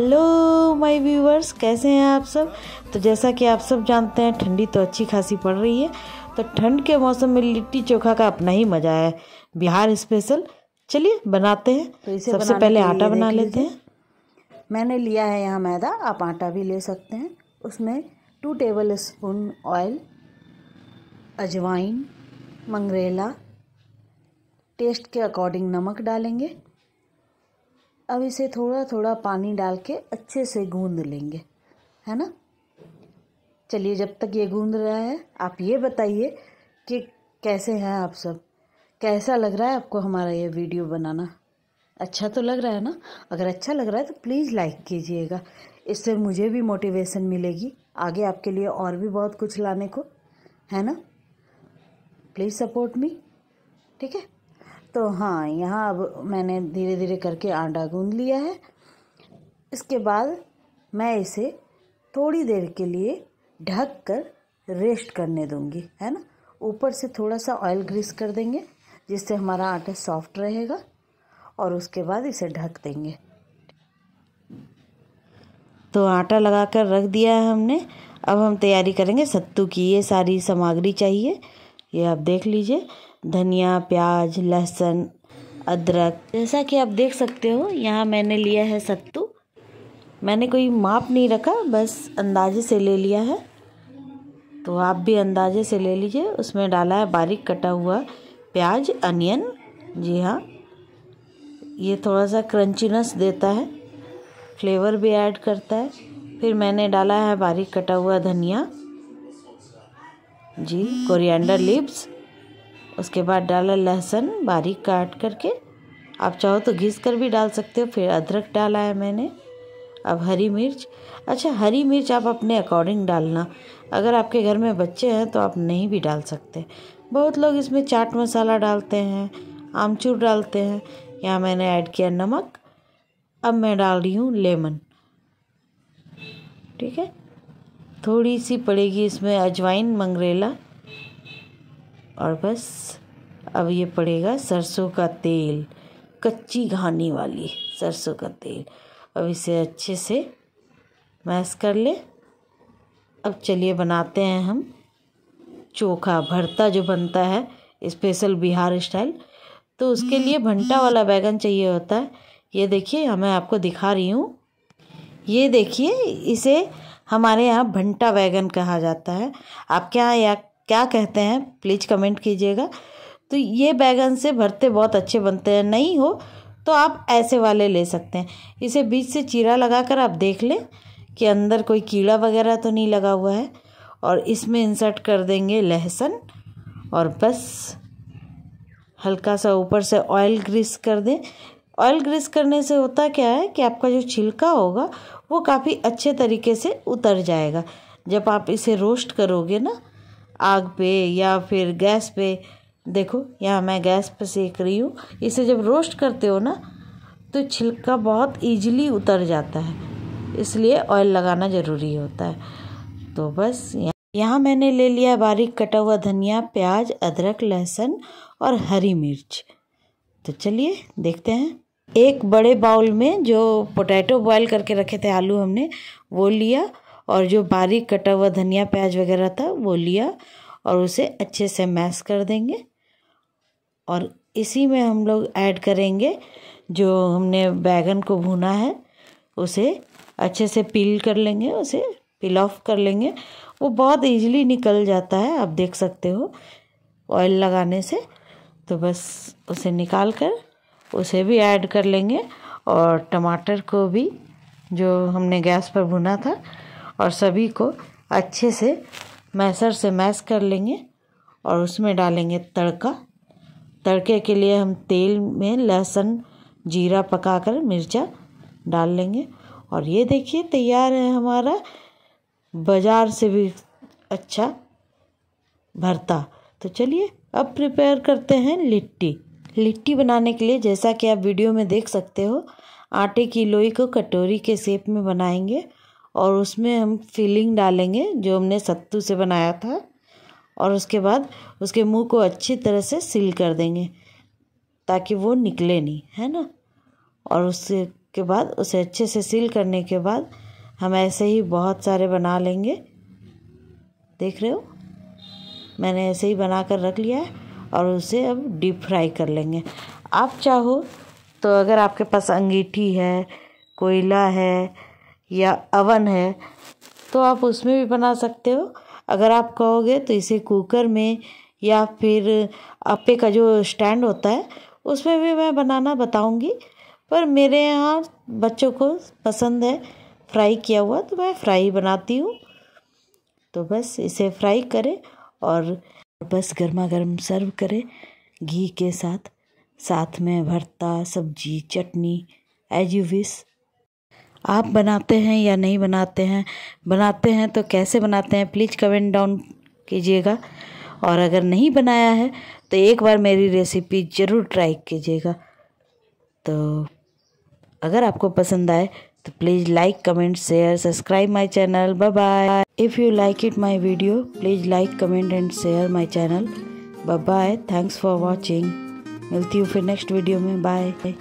hello my viewers कैसे हैं आप सब तो जैसा कि आप सब जानते हैं ठंडी तो अच्छी खासी पड़ रही है तो ठंड के मौसम में लिट्टी चोखा का अपना ही मज़ा है बिहार स्पेशल चलिए बनाते हैं तो इसे सबसे पहले आटा बना लेते हैं मैंने लिया है यहाँ मैदा आप आटा भी ले सकते हैं उसमें टू टेबल स्पून ऑयल अजवाइन मंगरेला टेस्ट के अकॉर्डिंग नमक डालेंगे अब इसे थोड़ा थोड़ा पानी डाल के अच्छे से गूंद लेंगे है ना चलिए जब तक ये गूंद रहा है आप ये बताइए कि कैसे हैं आप सब कैसा लग रहा है आपको हमारा ये वीडियो बनाना अच्छा तो लग रहा है ना अगर अच्छा लग रहा है तो प्लीज़ लाइक कीजिएगा इससे मुझे भी मोटिवेशन मिलेगी आगे आपके लिए और भी बहुत कुछ लाने को है ना प्लीज़ सपोर्ट मी ठीक है तो हाँ यहाँ अब मैंने धीरे धीरे करके आटा गूंद लिया है इसके बाद मैं इसे थोड़ी देर के लिए ढक कर रेस्ट करने दूंगी है ना ऊपर से थोड़ा सा ऑयल ग्रीस कर देंगे जिससे हमारा आटा सॉफ्ट रहेगा और उसके बाद इसे ढक देंगे तो आटा लगा कर रख दिया है हमने अब हम तैयारी करेंगे सत्तू की ये सारी सामग्री चाहिए ये आप देख लीजिए धनिया प्याज लहसुन अदरक जैसा कि आप देख सकते हो यहाँ मैंने लिया है सत्तू मैंने कोई माप नहीं रखा बस अंदाजे से ले लिया है तो आप भी अंदाजे से ले लीजिए उसमें डाला है बारीक कटा हुआ प्याज अनियन जी हाँ ये थोड़ा सा क्रंचीनेस देता है फ्लेवर भी ऐड करता है फिर मैंने डाला है बारीक कटा हुआ धनिया जी कोरिएंडर लीव्स उसके बाद डाला लहसुन बारीक काट करके आप चाहो तो घिस कर भी डाल सकते हो फिर अदरक डाला है मैंने अब हरी मिर्च अच्छा हरी मिर्च आप अपने अकॉर्डिंग डालना अगर आपके घर में बच्चे हैं तो आप नहीं भी डाल सकते बहुत लोग इसमें चाट मसाला डालते हैं आमचूर डालते हैं यहाँ मैंने ऐड किया नमक अब मैं डाल रही हूँ लेमन ठीक है थोड़ी सी पड़ेगी इसमें अजवाइन मंगरेला और बस अब ये पड़ेगा सरसों का तेल कच्ची घानी वाली सरसों का तेल अब इसे अच्छे से मैश कर ले अब चलिए बनाते हैं हम चोखा भरता जो बनता है स्पेशल बिहार स्टाइल तो उसके लिए भंटा वाला बैगन चाहिए होता है ये देखिए मैं आपको दिखा रही हूँ ये देखिए इसे हमारे यहाँ भंटा बैगन कहा जाता है आपके यहाँ या क्या कहते हैं प्लीज़ कमेंट कीजिएगा तो ये बैगन से भरते बहुत अच्छे बनते हैं नहीं हो तो आप ऐसे वाले ले सकते हैं इसे बीच से चीरा लगा कर आप देख लें कि अंदर कोई कीड़ा वगैरह तो नहीं लगा हुआ है और इसमें इंसर्ट कर देंगे लहसुन और बस हल्का सा ऊपर से ऑयल ग्रीस कर दें ऑयल ग्रीस करने से होता क्या है कि आपका जो छिलका होगा वो काफ़ी अच्छे तरीके से उतर जाएगा जब आप इसे रोस्ट करोगे ना आग पे या फिर गैस पे देखो यहाँ मैं गैस पे सेक रही हूँ इसे जब रोस्ट करते हो ना तो छिलका बहुत इजीली उतर जाता है इसलिए ऑयल लगाना ज़रूरी होता है तो बस यहाँ मैंने ले लिया बारीक कटा हुआ धनिया प्याज अदरक लहसुन और हरी मिर्च तो चलिए देखते हैं एक बड़े बाउल में जो पोटैटो बॉयल करके रखे थे आलू हमने वो लिया और जो बारीक कटा हुआ धनिया प्याज वगैरह था वो लिया और उसे अच्छे से मैश कर देंगे और इसी में हम लोग ऐड करेंगे जो हमने बैगन को भुना है उसे अच्छे से पील कर लेंगे उसे पिल ऑफ कर लेंगे वो बहुत ईजिली निकल जाता है आप देख सकते हो ऑयल लगाने से तो बस उसे निकाल कर उसे भी ऐड कर लेंगे और टमाटर को भी जो हमने गैस पर भुना था और सभी को अच्छे से मैसर से मैस कर लेंगे और उसमें डालेंगे तड़का तड़के के लिए हम तेल में लहसुन जीरा पकाकर मिर्चा डाल लेंगे और ये देखिए तैयार है हमारा बाज़ार से भी अच्छा भरता तो चलिए अब प्रिपेयर करते हैं लिट्टी लिट्टी बनाने के लिए जैसा कि आप वीडियो में देख सकते हो आटे की लोई को कटोरी के शेप में बनाएंगे और उसमें हम फिलिंग डालेंगे जो हमने सत्तू से बनाया था और उसके बाद उसके मुंह को अच्छी तरह से सील कर देंगे ताकि वो निकले नहीं है ना और उसके बाद उसे अच्छे से सील करने के बाद हम ऐसे ही बहुत सारे बना लेंगे देख रहे हो मैंने ऐसे ही बना कर रख लिया है और उसे अब डीप फ्राई कर लेंगे आप चाहो तो अगर आपके पास अंगीठी है कोयला है या अवन है तो आप उसमें भी बना सकते हो अगर आप कहोगे तो इसे कुकर में या फिर अपे का जो स्टैंड होता है उसमें भी मैं बनाना बताऊंगी पर मेरे यहाँ बच्चों को पसंद है फ्राई किया हुआ तो मैं फ्राई बनाती हूँ तो बस इसे फ्राई करें और और बस गर्मा गर्म सर्व करें घी के साथ साथ में भरता सब्जी चटनी एज यू विश आप बनाते हैं या नहीं बनाते हैं बनाते हैं तो कैसे बनाते हैं प्लीज़ कमेंट डाउन कीजिएगा और अगर नहीं बनाया है तो एक बार मेरी रेसिपी ज़रूर ट्राई कीजिएगा तो अगर आपको पसंद आए तो please like comment share subscribe my channel bye bye if you like it my video please like comment and share my channel bye bye thanks for watching मिलती हूँ फिर नेक्स्ट वीडियो में बाय